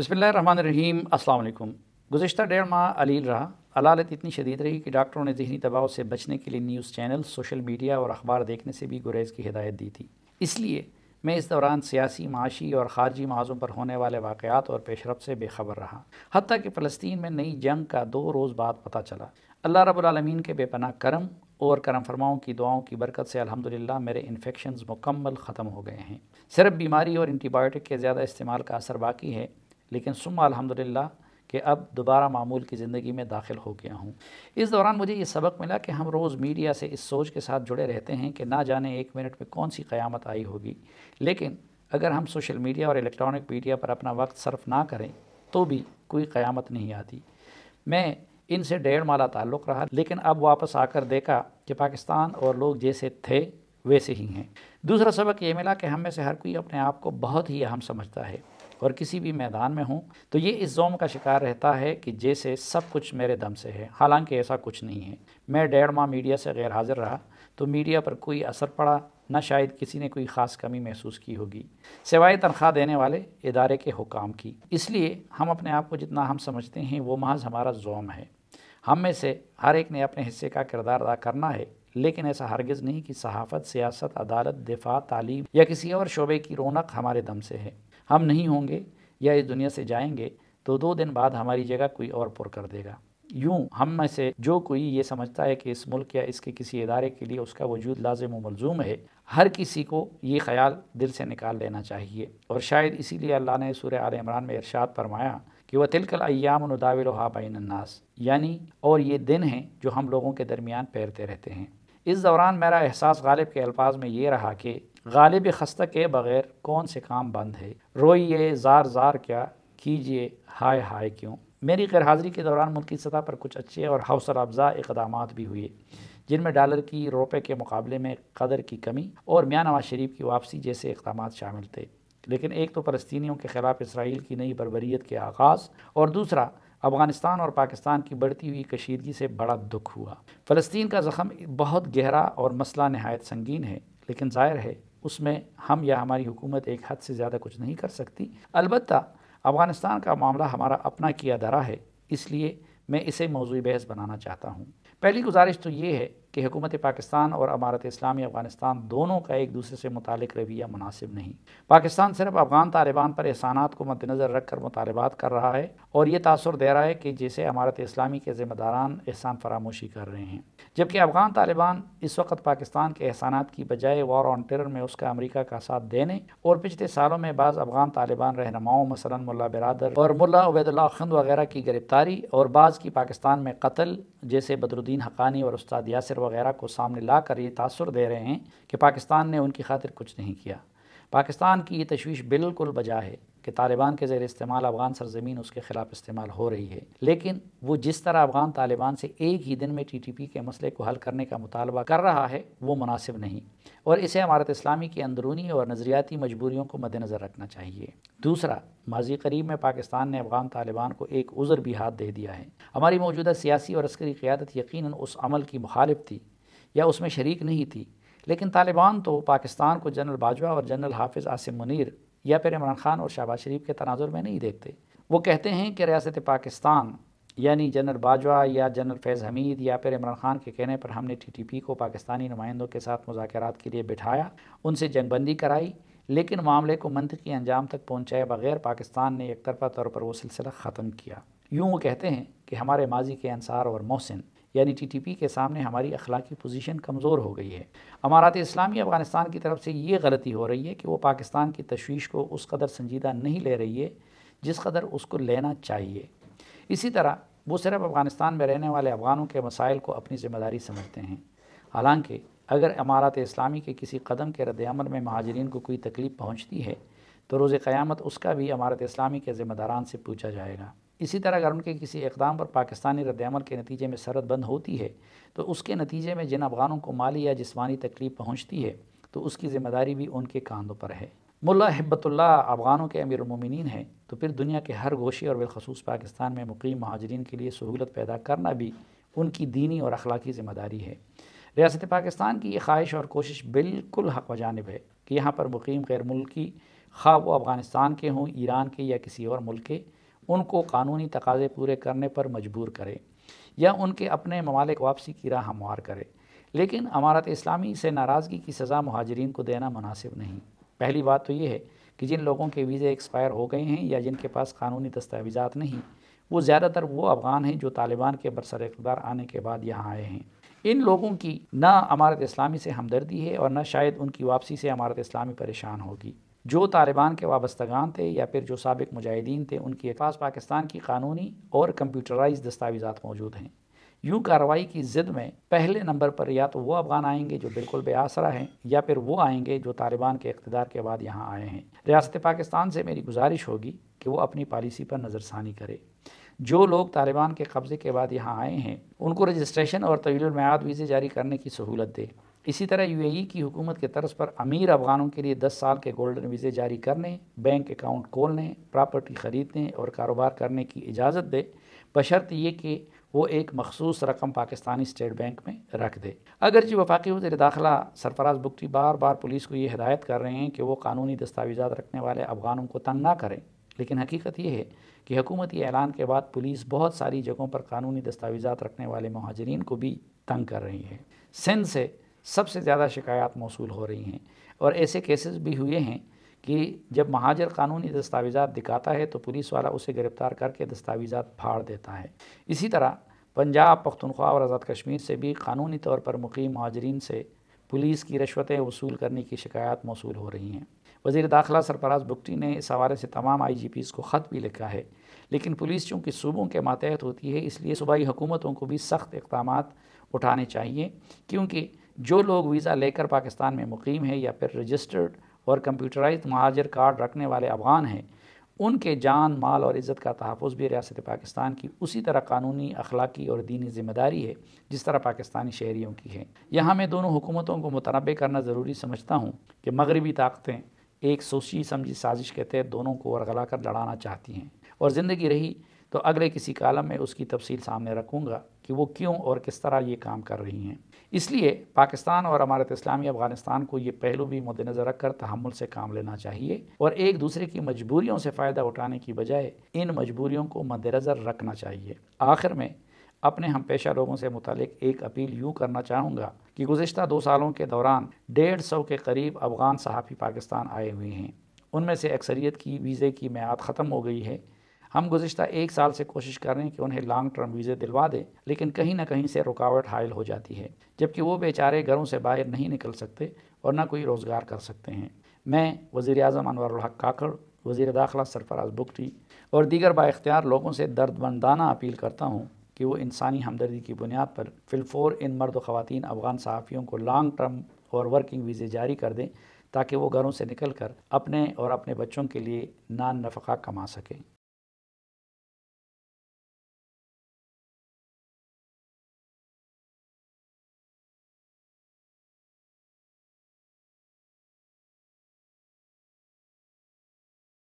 बसमीम अल्लाम गुज्त डेढ़ माह अलील रहा अलालत इतनी शदीद रही कि डॉक्टरों ने जहनी दबाव से बचने के लिए न्यूज़ चैनल सोशल मीडिया और अखबार देखने से भी गुरेज़ की हिदायत दी थी इसलिए मैं इस दौरान सियासी माशी और ख़ारजी माजों पर होने वाले वाक़ात और पेशरफ से बेखबर रहा हती कि फ़लस्तीन में नई जंग का दो रोज़ बाद पता चला अल्लाह रबालमीन के बेपना करम और करम फरमाओं की दुआओं की बरकत से अल्हम्दुलिल्लाह मेरे इन्फेक्शन मुकम्मल ख़त्म हो गए हैं सिर्फ बीमारी और एंटीबायोटिक के ज़्यादा इस्तेमाल का असर बाकी है लेकिन सुम अलहमदिल्ला कि अब दोबारा मामूल की ज़िंदगी में दाखिल हो गया हूँ इस दौरान मुझे ये सबक मिला कि हम रोज़ मीडिया से इस सोच के साथ जुड़े रहते हैं कि ना जाने एक मिनट में कौन सी क़यामत आई होगी लेकिन अगर हम सोशल मीडिया और इलेक्ट्रॉनिक मीडिया पर अपना वक्त सर्फ ना करें तो भी कोई क़यामत नहीं आती मैं इनसे डेढ़ माला ताल्लुक़ रहा लेकिन अब वापस आकर देखा कि पाकिस्तान और लोग जैसे थे वैसे ही हैं दूसरा सबक ये मिला कि हम में से हर कोई अपने आप को बहुत ही अहम समझता है और किसी भी मैदान में हूँ तो ये इस जोम का शिकार रहता है कि जैसे सब कुछ मेरे दम से है हालांकि ऐसा कुछ नहीं है मैं डेढ़ माह मीडिया से गैर हाजिर रहा तो मीडिया पर कोई असर पड़ा ना शायद किसी ने कोई ख़ास कमी महसूस की होगी सिवाय तनख्वाह देने वाले इदारे के हुकाम की इसलिए हम अपने आप को जितना हम समझते हैं वो महज हमारा जोम है हम में से हर एक ने अपने हिस्से का किरदार अदा करना है लेकिन ऐसा हरगज़ नहीं कि सहाफ़त सियासत अदालत दिफा तालीम या किसी और शोबे की रौनक हमारे दम से है हम नहीं होंगे या इस दुनिया से जाएंगे तो दो दिन बाद हमारी जगह कोई और पुर कर देगा यूँ हम में से जो कोई ये समझता है कि इस मुल्क या इसके किसी इदारे के लिए उसका वजूद लाजम मलजूम है हर किसी को ये ख्याल दिल से निकाल लेना चाहिए और शायद इसीलिए अल्लाह ने सूर्य आल इमरान में इरशाद फरमाया कि वह तिलकल अयाम अन्नास यानी और ये दिन हैं जो हम लोगों के दरमियान पैरते रहते हैं इस दौरान मेरा एहसास गालिब के अल्फाज में ये रहा कि गालिब खस्ता के बग़ैर कौन से काम बंद है रोइए ज़ार ज़ार क्या कीजिए हाय हाय क्यों मेरी गैरहाज़िरी के दौरान मुल्की सतह पर कुछ अच्छे और हौसला अफजा इकदाम भी हुए जिनमें डॉलर की रुपये के मुकाबले में कदर की कमी और मियाँ नवाज शरीफ की वापसी जैसे इकदाम शामिल थे लेकिन एक तो फ़लस्तियों के ख़िलाफ़ इसराइल की नई बरबरीत के आगाज़ और दूसरा अफ़गानिस्तान और पाकिस्तान की बढ़ती हुई कशीदगी से बड़ा दुख हुआ फ़लस्तीन का ज़ख़म बहुत गहरा और मसला नहायत संगीन है लेकिन ज़ाहिर है उसमें हम या हमारी हुकूमत एक हद से ज़्यादा कुछ नहीं कर सकती अलबत् अफ़गानिस्तान का मामला हमारा अपना किया धरा है इसलिए मैं इसे मौजू बहस बनाना चाहता हूँ पहली गुजारिश तो ये है कि हुकूमत पाकिस्तान और अमारत इस्लामी अफ़गानिस्तान दोनों का एक दूसरे से मुतक रवैया मुनासिब नहीं पाकिस्तान सिर्फ अफ़गान तालिबान पर एहसाना को मद्दनज़र रख कर मुतालबात कर रहा है और ये तासर दे रहा है कि जिसे अमारत इस्लामी के ज़िम्मेदारान एहसान फरामोशी कर रहे हैं जबकि अफ़गान तालिबान इस वक्त पाकिस्तान के एहसान की बजाय वार ऑन टेरर में उसका अमरीका का साथ देने और पिछले सालों में बाज़ अफ़गान तालिबान रहनुमाओं मसला मुला बरदर और मुला उबैदुल्ला खंद वगैरह की गिरफ्तारी और बाज़ की पाकिस्तान में कत्ल जैसे बदरुद्दीन हकानी और उस्ताद यासर वगैरह को सामने ला कर ये तासर दे रहे हैं कि पाकिस्तान ने उनकी खातिर कुछ नहीं किया पाकिस्तान की ये तशवीश बिल्कुल बजा है कि तालिबान के जेर इस्तेमाल अफगान सरजमीन उसके ख़िलाफ़ इस्तेमाल हो रही है लेकिन वो जिस तरह अफगान तालिबान से एक ही दिन में टी टी पी के मसले को हल करने का मुतालबा कर रहा है वो मुनासिब नहीं और इसे अमारत इस्लामी की अंदरूनी और नज़रियाती मजबूरियों को मद्दनज़र रखना चाहिए दूसरा माजी करीब में पाकिस्तान ने अफगान तालिबान को एक उज़र भी हाथ दे दिया है हमारी मौजूदा सियासी और अस्करी क़्यादत यकीन उस अमल की मुखालिफ थी या उसमें शरीक नहीं थी लेकिन तालिबान तो पाकिस्तान को जनरल बाजवा और जनरल हाफिज़ आसिम मुनीर या फिर इमरान खान और शहबाज शरीफ के तनाजुर में नहीं देखते वो कहते हैं कि रियासत पाकिस्तान यानी जनरल बाजवा या जनरल फैज़ हमीद या फिर इमरान खान के कहने पर हमने टी टी पी को पाकिस्तानी नुमाइंदों के साथ मुजात के लिए बिठाया उनसे जंगबंदी कराई लेकिन मामले को मंतकी अंजाम तक पहुँचाए बगैर पाकिस्तान ने एक तरफा तौर पर वो सिलसिला ख़त्म किया यूँ वो कहते हैं कि हमारे माजी के अनसार और मोहसिन यानी टीटीपी के सामने हमारी अखलाकी पोजीशन कमज़ोर हो गई है अमारात इस्लामी अफ़गानिस्तान की तरफ से ये गलती हो रही है कि वो पाकिस्तान की तशवीश को उस कदर संजीदा नहीं ले रही है जिस कदर उसको लेना चाहिए इसी तरह वो सिर्फ अफ़गानिस्तान में रहने वाले अफ़गानों के मसाइल को अपनी ज़िम्मेदारी समझते हैं हालांकि अगर अमारात इस्लामी के किसी कदम के रद्दमल में महाजरीन को कोई तकलीफ़ पहुँचती है तो रोज़ क़्यामत उसका भी अमारत इस्लामी के ज़िम्मेदारान से पूछा जाएगा इसी तरह अगर उनके किसी इकदाम पर पाकिस्तानी रद्दमल के नतीजे में सरहद बंद होती है तो उसके नतीजे में जिन अफगानों को माली या जिसमानी तकलीफ़ पहुँचती है तो उसकी ज़िम्मेदारी भी उनके कानों पर है मुला हिब्बतुल्ला अफगानों के अमीर उमिन हैं तो फिर दुनिया के हर गोशे और बिलखसूस पाकिस्तान में मुकीम महाजरीन के लिए सहूलत पैदा करना भी उनकी दीनी और अखलाकी ज़िम्मेदारी है रियासत पाकिस्तान की ये ख्वाहिश और कोशिश बिल्कुल हक जानब है कि यहाँ पर मुकीम गैर मुल्की खा वो अफ़गानिस्तान के हों ईरान के या किसी और मुल्क के उनको कानूनी तकाज़े पूरे करने पर मजबूर करें या उनके अपने ममालिक वापसी की राह हमवार करें लेकिन अमारत इस्लामी से नाराज़गी की सज़ा महाजरीन को देना मुनासिब नहीं पहली बात तो ये है कि जिन लोगों के वीज़े एक्सपायर हो गए हैं या जिनके पास कानूनी दस्तावेज़ा नहीं वो ज़्यादातर वो अफ़गान हैं जो तालिबान के बरसर इकदार आने के बाद यहाँ आए हैं इन लोगों की ना अमारत इस्लामी से हमदर्दी है और ना शायद उनकी वापसी से अमारत इस्लामी परेशान होगी जो तालिबान के वाबस्तगान थे या फिर जो सबक मुजाहिदीन थे उनके पास पाकिस्तान की कानूनी और कंप्यूटराइज दस्तावेजात मौजूद हैं यूँ कार्रवाई की ज़िद में पहले नंबर पर या तो वो अफगान आएंगे जो बिल्कुल बेआसरा हैं या फिर वो आएंगे जो तालिबान के इकतदार के बाद यहाँ आए हैं रियासत पाकिस्तान से मेरी गुजारिश होगी कि वो अपनी पॉलिसी पर नज़रसानी करे जो लोग तालिबान के कब्ज़े के बाद यहाँ आए हैं उनको रजिस्ट्रेशन और तवील मैद वीज़े जारी करने की सहूलत दे इसी तरह यूएई e की हुकूमत के तर्ज पर अमीर अफगानों के लिए 10 साल के गोल्डन वीज़े जारी करने बैंक अकाउंट खोलने प्रॉपर्टी ख़रीदने और कारोबार करने की इजाज़त दे बशर्त ये कि वो एक मखसूस रकम पाकिस्तानी स्टेट बैंक में रख दे अगरचि वफाकी वजे दाखिला सरफराज बुकटी बार बार पुलिस को ये हदायत कर रहे हैं कि वो कानूनी दस्तावेज़ा रखने वाले अफगानों को तंग ना करें लेकिन हकीकत यह है कि हकूमती ऐलान के बाद पुलिस बहुत सारी जगहों पर कानूनी दस्तावेज़ा रखने वाले महाजरीन को भी तंग कर रही है सिंध से सबसे ज़्यादा शिकायत मौसू हो रही हैं और ऐसे केसेस भी हुए हैं कि जब महाजर कानूनी दस्तावेज़ा दिखाता है तो पुलिस वाला उसे गिरफ़्तार करके दस्तावेज़ा फाड़ देता है इसी तरह पंजाब पख्तनख्वा और आज़ाद कश्मीर से भी कानूनी तौर पर मुकीम महाजरीन से पुलिस की रिश्वतें वसूल करने की शिकायत मौसू हो रही हैं वजीर दाखिला सरफराज बुगटी ने इस हवाले से तमाम आई जी पीज़ को ख़त भी लिखा है लेकिन पुलिस चूँकि सूबों के मातहत होती है इसलिए सूबाई हुकूमतों को भी सख्त इकदाम उठाने चाहिए क्योंकि जो लोग वीज़ा लेकर पाकिस्तान में मुकीम है या फिर रजिस्टर्ड और कंप्यूटराइज महाजर कार्ड रखने वाले अफगान हैं उनके जान माल और इज़्ज़त का तहफ़ भी रियासत पाकिस्तान की उसी तरह कानूनी अखलाकी और दीनी ज़िम्मेदारी है जिस तरह पाकिस्तानी शहरीों की है यहाँ मैं दोनों हुकूमतों को मुतनबे करना ज़रूरी समझता हूँ कि मगरबी ताकतें एक सोची समझी साजिश के तहत दोनों को वरगला कर लड़ाना चाहती हैं और ज़िंदगी रही तो अगले किसी कालम में उसकी तफसील सामने रखूँगा कि वो क्यों और किस तरह ये काम कर रही हैं इसलिए पाकिस्तान और अमारत इस्लामी अफगानिस्तान को ये पहलू भी मद्देनजर रखकर तहमुल से काम लेना चाहिए और एक दूसरे की मजबूरियों से फ़ायदा उठाने की बजाय इन मजबूरियों को मद्देनज़र रखना चाहिए आखिर में अपने हम पेशा लोगों से मुतलिक एक अपील यूँ करना चाहूँगा कि गुज्त दो सालों के दौरान डेढ़ सौ के करीब अफगान सहाफ़ी पाकिस्तान आए हुए हैं उनमें से अक्सरियत की वीज़े की मैद ख़त्म हो गई है हम गुजशत एक साल से कोशिश कर रहे हैं कि उन्हें लॉन्ग टर्म वीज़े दिलवा दें लेकिन कहीं ना कहीं से रुकावट हायल हो जाती है जबकि वो बेचारे घरों से बाहर नहीं निकल सकते और ना कोई रोज़गार कर सकते हैं मैं वज़ी अजम अनवर काकड़ वज़ी दाखिला सरफराज बुकटी और दीगर बाख्तियार लोगों से दर्दमंदाना अपील करता हूँ कि वो इंसानी हमदर्दी की बुनियाद पर फिलफोर इन मर्द ख़वान अफ़गान सहाफ़ियों को लॉन्ग टर्म और वर्किंग वीज़े जारी कर दें ताकि वो घरों से निकल कर अपने और अपने बच्चों के लिए नान नफका कमा सकें